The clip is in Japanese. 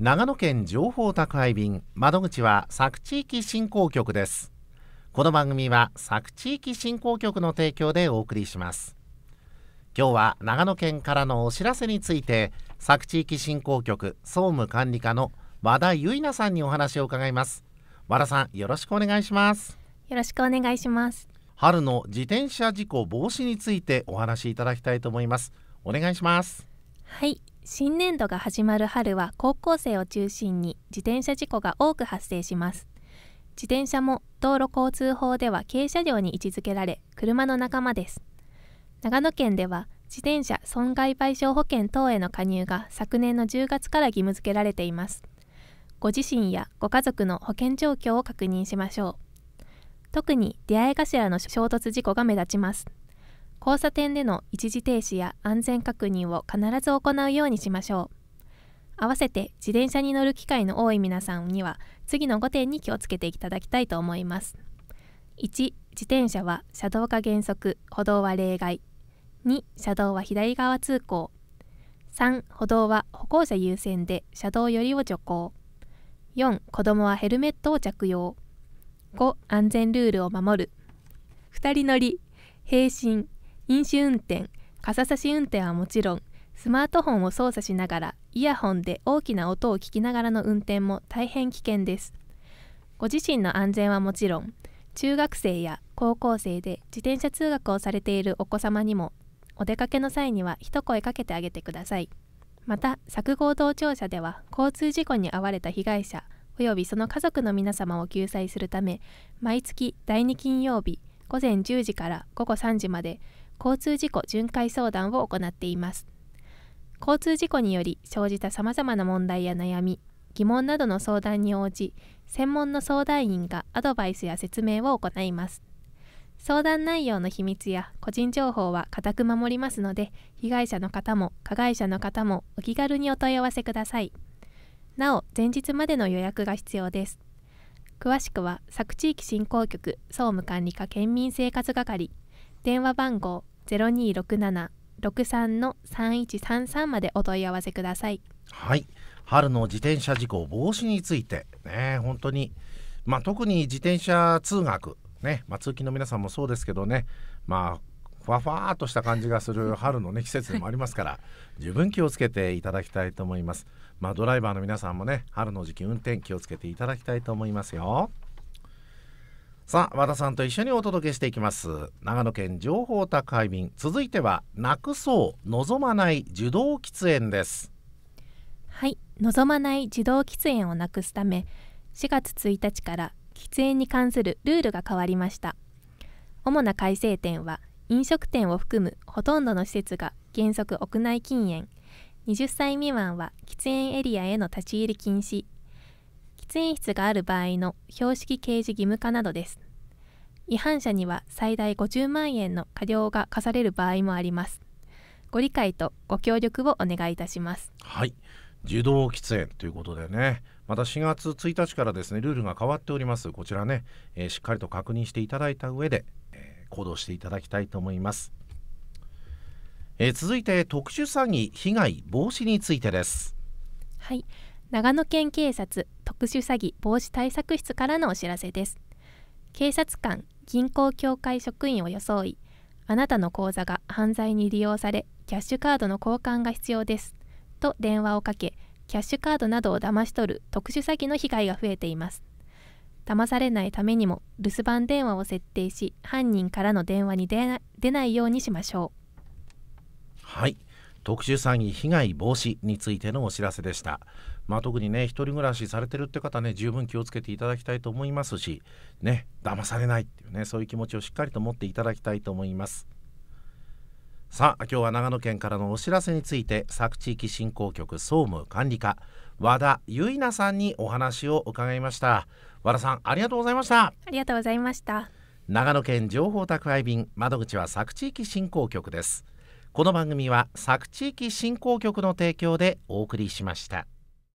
長野県情報宅配便窓口は佐久地域振興局ですこの番組は佐久地域振興局の提供でお送りします今日は長野県からのお知らせについて佐久地域振興局総務管理課の和田由奈さんにお話を伺います和田さんよろしくお願いしますよろしくお願いします春の自転車事故防止についてお話しいただきたいと思いますお願いしますはい新年度が始まる春は高校生を中心に自転車事故が多く発生します自転車も道路交通法では軽車両に位置づけられ車の仲間です長野県では自転車損害賠償保険等への加入が昨年の10月から義務付けられていますご自身やご家族の保険状況を確認しましょう特に出会い頭の衝突事故が目立ちます交差点での一時停止や安全確認を必ず行うようにしましょう。合わせて自転車に乗る機会の多い皆さんには次の5点に気をつけていただきたいと思います。1自転車は車道が原則歩道は例外2車道は左側通行3歩道は歩行者優先で車道よりを徐行4子どもはヘルメットを着用5安全ルールを守る2人乗り平身飲酒運転傘差し運転はもちろんスマートフォンを操作しながらイヤホンで大きな音を聞きながらの運転も大変危険ですご自身の安全はもちろん中学生や高校生で自転車通学をされているお子様にもお出かけの際には一声かけてあげてくださいまた錯合同庁舎では交通事故に遭われた被害者及びその家族の皆様を救済するため毎月第2金曜日午前10時から午後3時まで交通事故巡回相談を行っています交通事故により生じたさまざまな問題や悩み疑問などの相談に応じ専門の相談員がアドバイスや説明を行います相談内容の秘密や個人情報は固く守りますので被害者の方も加害者の方もお気軽にお問い合わせくださいなお前日までの予約が必要です詳しくは佐久地域振興局総務管理課県民生活係電話番号0267-63-3133までお問い合わせください。はい春の自転車事故防止についてね本当に、まあ、特に自転車通学ね、まあ、通勤の皆さんもそうですけどねまあふわふわっとした感じがする 春の、ね、季節でもありますから十分気をつけていただきたいと思います。まあ、ドライバーの皆さんもね春の時期運転気をつけていただきたいと思いますよ。さあ和田さんと一緒にお届けしていきます長野県情報宅配便続いてはなくそう望まない受動喫煙ですはい望まない受動喫煙をなくすため4月1日から喫煙に関するルールが変わりました主な改正点は飲食店を含むほとんどの施設が原則屋内禁煙20歳未満は喫煙エリアへの立ち入り禁止喫室がある場合の標識掲示義務化などです。違反者には最大50万円の過料が課される場合もあります。ご理解とご協力をお願いいたします。はい、受動喫煙ということでね、また4月1日からですねルールが変わっております。こちらね、えー、しっかりと確認していただいた上で、えー、行動していただきたいと思います。えー、続いて特殊詐欺被害防止についてです。はい、長野県警察特殊詐欺防止対策室からのお知らせです警察官銀行協会職員を装いあなたの口座が犯罪に利用されキャッシュカードの交換が必要ですと電話をかけキャッシュカードなどを騙し取る特殊詐欺の被害が増えています騙されないためにも留守番電話を設定し犯人からの電話に出ないようにしましょうはい特殊詐欺被害防止についてのお知らせでした。まあ、特にね、一人暮らしされてるって方ね、十分気をつけていただきたいと思いますし、ね、騙されないっていうね、そういう気持ちをしっかりと持っていただきたいと思います。さあ、今日は長野県からのお知らせについて、佐久地域振興局総務管理課、和田結菜さんにお話を伺いました。和田さん、ありがとうございました。ありがとうございました。長野県情報宅配便、窓口は佐久地域振興局です。この番組は佐久地域振興局の提供でお送りしました。